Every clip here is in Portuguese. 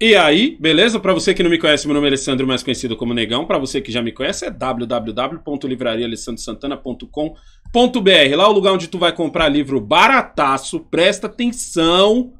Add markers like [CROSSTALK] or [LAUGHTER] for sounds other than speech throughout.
E aí, beleza? Para você que não me conhece, meu nome é Alessandro, mais conhecido como Negão. Para você que já me conhece, é www.livrariaalessandrosantana.com.br. Lá é o lugar onde tu vai comprar livro barataço. Presta atenção.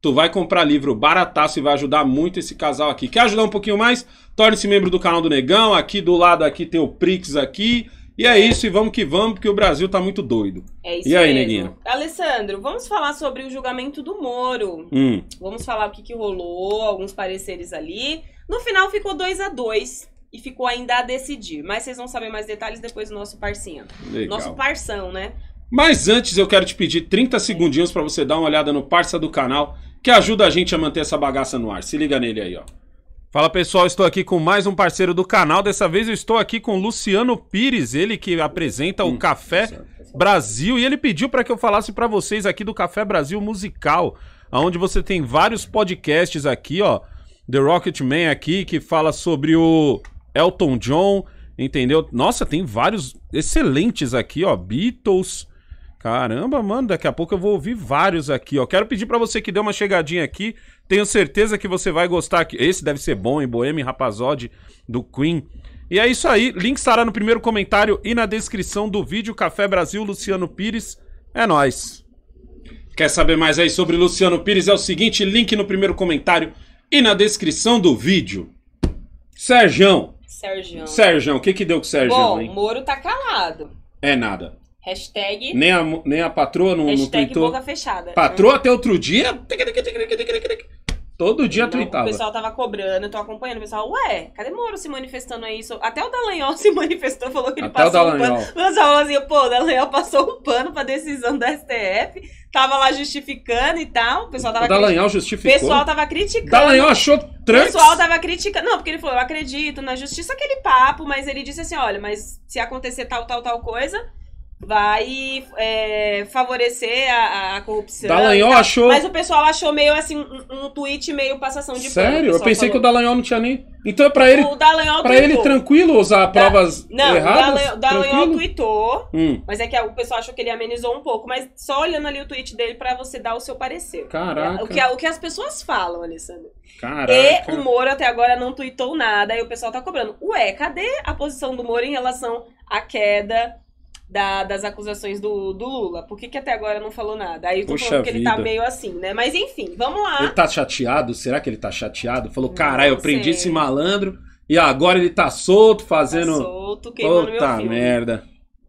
Tu vai comprar livro barataço e vai ajudar muito esse casal aqui. Quer ajudar um pouquinho mais? Torne-se membro do canal do Negão. Aqui do lado aqui tem o Prix aqui. E é isso, e vamos que vamos, porque o Brasil tá muito doido. É isso E aí, mesmo. neguinha? Alessandro, vamos falar sobre o julgamento do Moro. Hum. Vamos falar o que, que rolou, alguns pareceres ali. No final ficou 2 a 2 e ficou ainda a decidir. Mas vocês vão saber mais detalhes depois do nosso parcinho. Legal. Nosso parção, né? Mas antes eu quero te pedir 30 segundinhos para você dar uma olhada no parça do canal, que ajuda a gente a manter essa bagaça no ar. Se liga nele aí, ó. Fala pessoal, estou aqui com mais um parceiro do canal. Dessa vez eu estou aqui com Luciano Pires, ele que apresenta o hum, Café Brasil e ele pediu para que eu falasse para vocês aqui do Café Brasil Musical, aonde você tem vários podcasts aqui, ó. The Rocket Man aqui que fala sobre o Elton John, entendeu? Nossa, tem vários excelentes aqui, ó, Beatles. Caramba, mano, daqui a pouco eu vou ouvir vários aqui, ó. Quero pedir para você que dê uma chegadinha aqui, tenho certeza que você vai gostar. Esse deve ser bom, em Boêmio Rapazode, do Queen. E é isso aí. Link estará no primeiro comentário e na descrição do vídeo. Café Brasil, Luciano Pires. É nós. Quer saber mais aí sobre Luciano Pires? É o seguinte, link no primeiro comentário e na descrição do vídeo. Serjão. Serjão. Serjão, o que que deu com o Serjão, Bom, hein? Moro tá calado. É nada. Hashtag... Nem a, nem a patroa não, não Hashtag boca fechada. Patroa até outro dia... Todo dia então, tweetava. O pessoal tava cobrando, eu tô acompanhando. O pessoal, ué, cadê Moro se manifestando aí? isso? Até o Dallagnol [LAUGHS] se manifestou, falou que ele Até passou o um pano. Mas falou assim, pô, o Dallagnol passou o pano pra decisão da STF. Tava lá justificando e tal. O pessoal tava o justificou? O pessoal tava criticando. Dallagnol achou trans? O pessoal tava criticando. Não, porque ele falou, eu acredito na justiça, aquele papo. Mas ele disse assim, olha, mas se acontecer tal, tal, tal coisa vai é, favorecer a, a corrupção. Dallagnol tá. achou. Mas o pessoal achou meio assim, um, um tweet meio passação de Sério? Eu pensei falou. que o Dallagnol não tinha nem. Então é pra ele. O Dallagnol pra tweetou. ele tranquilo usar da... provas não, erradas? Não, o Dallagnol tweetou, hum. mas é que o pessoal achou que ele amenizou um pouco, mas só olhando ali o tweet dele pra você dar o seu parecer. Caraca. O que, o que as pessoas falam, Alessandro. Caraca. E o Moro até agora não tweetou nada, e o pessoal tá cobrando. Ué, cadê a posição do Moro em relação à queda da, das acusações do, do Lula. Por que, que até agora não falou nada? Aí eu tô falando que vida. ele tá meio assim, né? Mas enfim, vamos lá. Ele tá chateado? Será que ele tá chateado? Falou, caralho, eu prendi esse malandro e agora ele tá solto fazendo. Tá solto, queimando Puta meu filme. merda.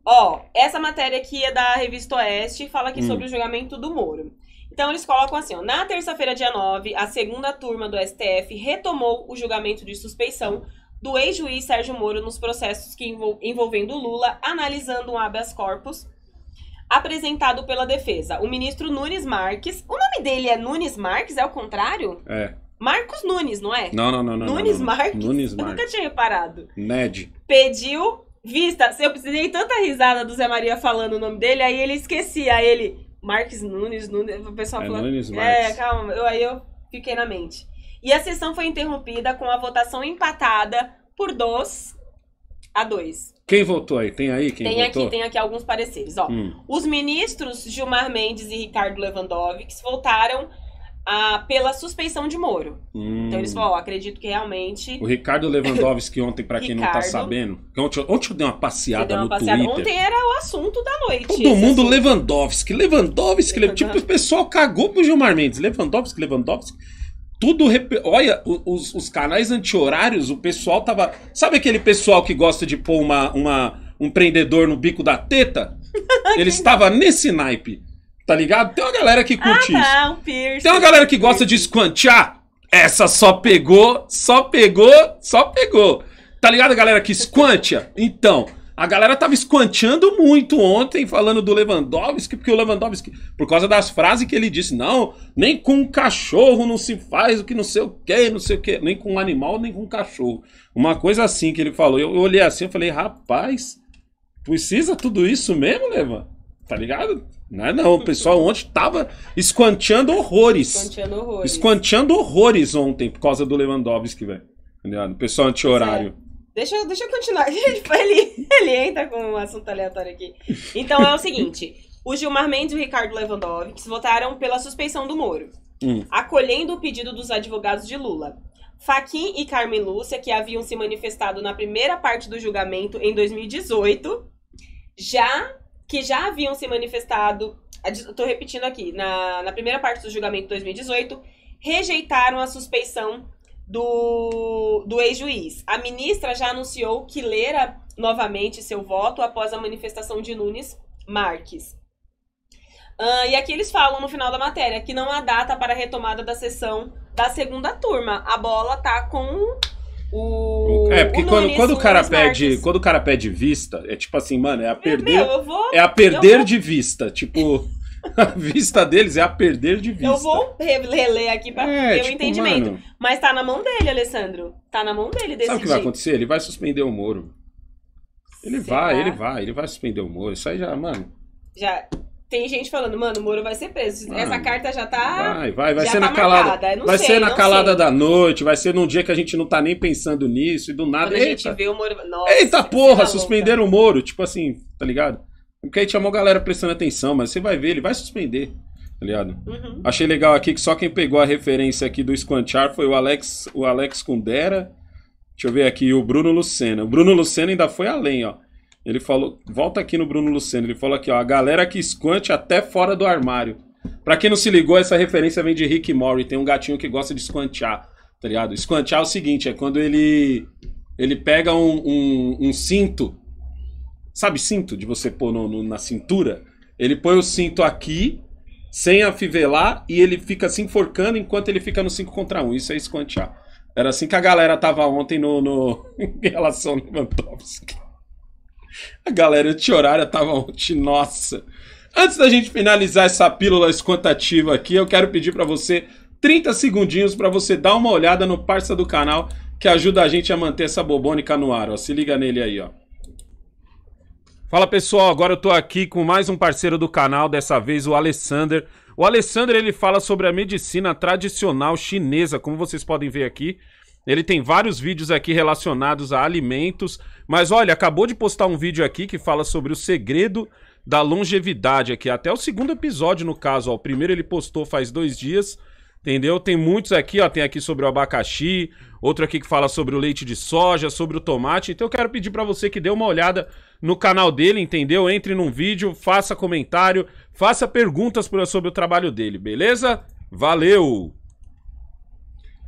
Ó, essa matéria aqui é da revista Oeste fala aqui hum. sobre o julgamento do Moro. Então eles colocam assim, ó, na terça-feira, dia 9, a segunda turma do STF retomou o julgamento de suspeição do ex-juiz Sérgio Moro nos processos que envol envolvendo Lula, analisando um habeas corpus apresentado pela defesa. O ministro Nunes Marques. O nome dele é Nunes Marques? É o contrário? É. Marcos Nunes, não é? Não, não, não. não Nunes não, não, Marques? Nunes Marques. Eu nunca tinha reparado. Ned. Pediu vista. Eu precisei tanta risada do Zé Maria falando o nome dele, aí ele esquecia. Aí ele. Marques Nunes, Nunes. O pessoal é falando. Nunes é, Marques. É, calma. Eu, aí eu fiquei na mente. E a sessão foi interrompida com a votação empatada por 2 a 2. Quem votou aí? Tem aí quem tem votou? Aqui, tem aqui alguns pareceres. Ó, hum. Os ministros Gilmar Mendes e Ricardo Lewandowski votaram ah, pela suspeição de Moro. Hum. Então eles falaram, ó, acredito que realmente. O Ricardo Lewandowski, [LAUGHS] ontem, para quem Ricardo... não tá sabendo. Ontem, ontem eu dei uma passeada uma no passeada. Twitter. Ontem era o assunto da noite. Todo mundo assunto. Lewandowski, Lewandowski, Lewandowski. Tipo, o pessoal cagou pro Gilmar Mendes. Lewandowski, Lewandowski tudo. Rep... Olha, os, os canais anti-horários, o pessoal tava. Sabe aquele pessoal que gosta de pôr uma, uma, um prendedor no bico da teta? [LAUGHS] Ele estava nesse naipe, tá ligado? Tem uma galera que curte ah, tá, um piercing. Tem uma galera que gosta de esquantear. Essa só pegou, só pegou, só pegou. Tá ligado, galera que esquantia? Então. A galera tava esquanteando muito ontem, falando do Lewandowski, porque o Lewandowski, por causa das frases que ele disse, não, nem com um cachorro não se faz o que não sei o que, não sei o que, nem com um animal, nem com um cachorro. Uma coisa assim que ele falou. Eu, eu olhei assim e falei, rapaz, precisa tudo isso mesmo, Levan? Tá ligado? Não é não, o pessoal ontem tava esquanteando horrores. Esquanteando horrores. Esquanteando horrores ontem por causa do Lewandowski, velho. O pessoal anti-horário. É. Deixa, eu, deixa eu continuar. [LAUGHS] Tipo, ele, ele entra com um assunto aleatório aqui. Então é o seguinte: o Gilmar Mendes e o Ricardo Lewandowski votaram pela suspeição do Moro, hum. acolhendo o pedido dos advogados de Lula. Faquin e Carmen Lúcia, que haviam se manifestado na primeira parte do julgamento em 2018, já que já haviam se manifestado, estou repetindo aqui, na, na primeira parte do julgamento de 2018, rejeitaram a suspeição do, do ex-juiz. A ministra já anunciou que lera novamente seu voto após a manifestação de Nunes Marques. Uh, e aqui eles falam no final da matéria que não há data para a retomada da sessão da segunda turma. A bola tá com o. É, porque o quando, Nunes, quando, o cara pede, quando o cara pede vista, é tipo assim, mano, é a perder. Meu, vou, é a perder vou... de vista. Tipo. [LAUGHS] a vista deles é a perder de vista. Eu vou reler aqui pra é, ter o tipo, entendimento. Mano, Mas tá na mão dele, Alessandro. Tá na mão dele decidir. Sabe o que vai acontecer? Ele vai suspender o Moro. Ele Sei vai, lá. ele vai, ele vai suspender o Moro. Isso aí já, mano. Já. Tem gente falando, mano, o Moro vai ser preso. Mano, Essa carta já tá. Vai, vai, vai ser tá na calada. vai sei, ser na calada sei. da noite, vai ser num dia que a gente não tá nem pensando nisso e do nada. Quando a gente vê o Moro. Nossa, Eita tá porra, suspenderam o Moro. Tipo assim, tá ligado? Porque aí chamou a galera prestando atenção, mas você vai ver, ele vai suspender. Tá ligado? Uhum. Achei legal aqui que só quem pegou a referência aqui do Squanchar foi o Alex, o Alex Kundera. Deixa eu ver aqui, o Bruno Lucena. O Bruno Lucena ainda foi além, ó. Ele falou, volta aqui no Bruno Lucena, ele falou aqui, ó, a galera que esquante até fora do armário. Pra quem não se ligou, essa referência vem de Rick Mori, tem um gatinho que gosta de esquantear, tá ligado? Esquantear é o seguinte, é quando ele ele pega um, um, um cinto Sabe cinto de você pôr no, no, na cintura? Ele põe o cinto aqui, sem afivelar, e ele fica se enforcando enquanto ele fica no 5 contra 1. Um. Isso é esquantear. Era assim que a galera tava ontem no, no... [LAUGHS] em relação ao Lewandowski. A galera anti-horária tava ontem, nossa. Antes da gente finalizar essa pílula esquantativa aqui, eu quero pedir para você 30 segundinhos para você dar uma olhada no parça do canal que ajuda a gente a manter essa bobônica no ar. Ó. Se liga nele aí, ó. Fala pessoal, agora eu tô aqui com mais um parceiro do canal, dessa vez o Alessander. O Alessander ele fala sobre a medicina tradicional chinesa, como vocês podem ver aqui. Ele tem vários vídeos aqui relacionados a alimentos, mas olha, acabou de postar um vídeo aqui que fala sobre o segredo da longevidade aqui, até o segundo episódio no caso, ó. o primeiro ele postou faz dois dias, Entendeu? Tem muitos aqui, ó. Tem aqui sobre o abacaxi, outro aqui que fala sobre o leite de soja, sobre o tomate. Então eu quero pedir para você que dê uma olhada no canal dele, entendeu? Entre num vídeo, faça comentário, faça perguntas sobre o trabalho dele, beleza? Valeu!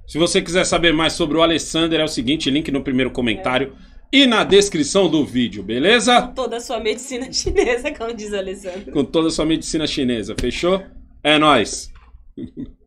Se você quiser saber mais sobre o Alessandro, é o seguinte, link no primeiro comentário e na descrição do vídeo, beleza? Com toda a sua medicina [LAUGHS] chinesa, como diz o Alessandro. Com toda a sua medicina chinesa, fechou? É nós. [LAUGHS]